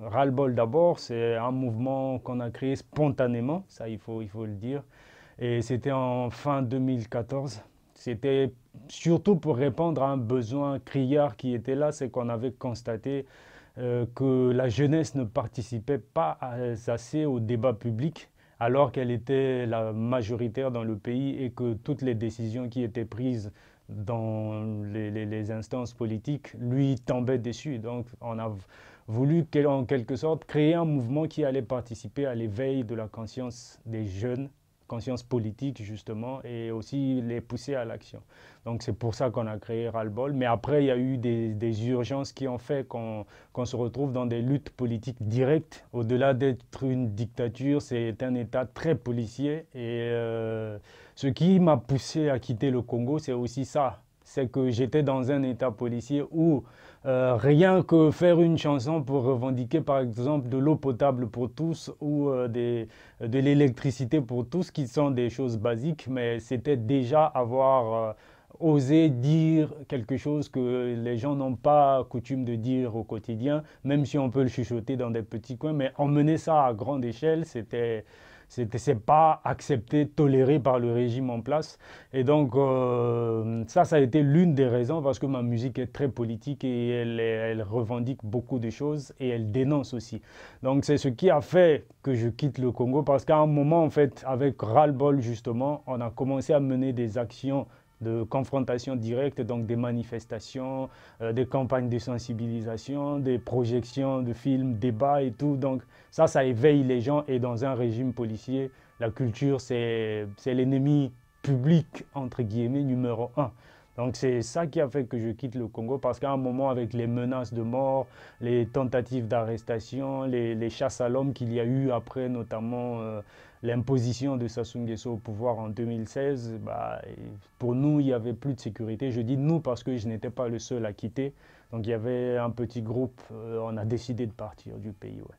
ras bol d'abord, c'est un mouvement qu'on a créé spontanément, ça il faut, le dire. Et c'était en fin 2014. C'était surtout pour répondre à un besoin criard qui était là, c'est qu'on avait constaté euh, que la jeunesse ne participait pas assez au débat public, alors qu'elle était la majoritaire dans le pays et que toutes les décisions qui étaient prises dans les, instances politiques, lui tombait dessus. Donc on a voulu en quelque sorte créer un mouvement qui allait participer à l'éveil de la conscience des jeunes, conscience politique justement, et aussi les pousser à l'action. Donc c'est pour ça qu'on a créé Ralbol. Mais après, il y a eu des, urgences qui ont fait qu'on se retrouve dans des luttes politiques directes. Au-delà d'être une dictature, c'est un État très policier et... Euh, ce qui m'a poussé à quitter le Congo, c'est aussi ça. C'est que j'étais dans un état policier où euh, rien que faire une chanson pour revendiquer par exemple de l'eau potable pour tous ou euh, de l'électricité pour tous, qui sont des choses basiques, mais c'était déjà avoir... Euh, osé dire quelque chose que les gens n'ont pas coutume de dire au quotidien, même si on peut le chuchoter dans des petits coins, mais emmener ça à grande échelle, c'était ce n'est pas accepté, toléré par le régime en place. Et donc, euh, ça, ça a été l'une des raisons parce que ma musique est très politique et elle, elle revendique beaucoup de choses et elle dénonce aussi. Donc, c'est ce qui a fait que je quitte le Congo parce qu'à un moment, en fait, avec RALBOL justement, on a commencé à mener des actions de confrontation directe, donc des manifestations, euh, des campagnes de sensibilisation, des projections de films, débats et tout. Donc ça, ça éveille les gens et dans un régime policier, la culture, c'est l'ennemi public, entre guillemets, numéro un. Donc c'est ça qui a fait que je quitte le Congo parce qu'à un moment avec les menaces de mort, les tentatives d'arrestation, les, chasses à l'homme qu'il y a eu après notamment euh, l'imposition de Sassou Nguesso au pouvoir en 2016, bah, pour nous il n'y avait plus de sécurité. Je dis nous parce que je n'étais pas le seul à quitter. Donc il y avait un petit groupe, euh, on a décidé de partir du pays. Ouais.